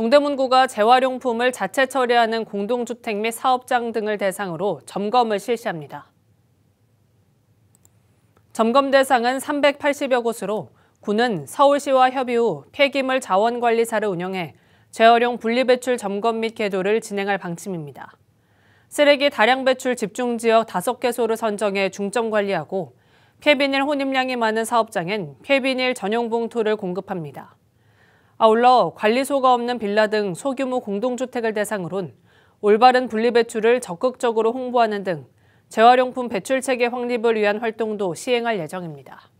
동대문구가 재활용품을 자체 처리하는 공동주택 및 사업장 등을 대상으로 점검을 실시합니다. 점검 대상은 380여 곳으로 구는 서울시와 협의 후 폐기물 자원관리사를 운영해 재활용 분리배출 점검 및 계도를 진행할 방침입니다. 쓰레기 다량 배출 집중 지역 5개소를 선정해 중점 관리하고 폐비닐 혼입량이 많은 사업장엔 폐비닐 전용 봉투를 공급합니다. 아울러 관리소가 없는 빌라 등 소규모 공동주택을 대상으론 올바른 분리배출을 적극적으로 홍보하는 등 재활용품 배출 체계 확립을 위한 활동도 시행할 예정입니다.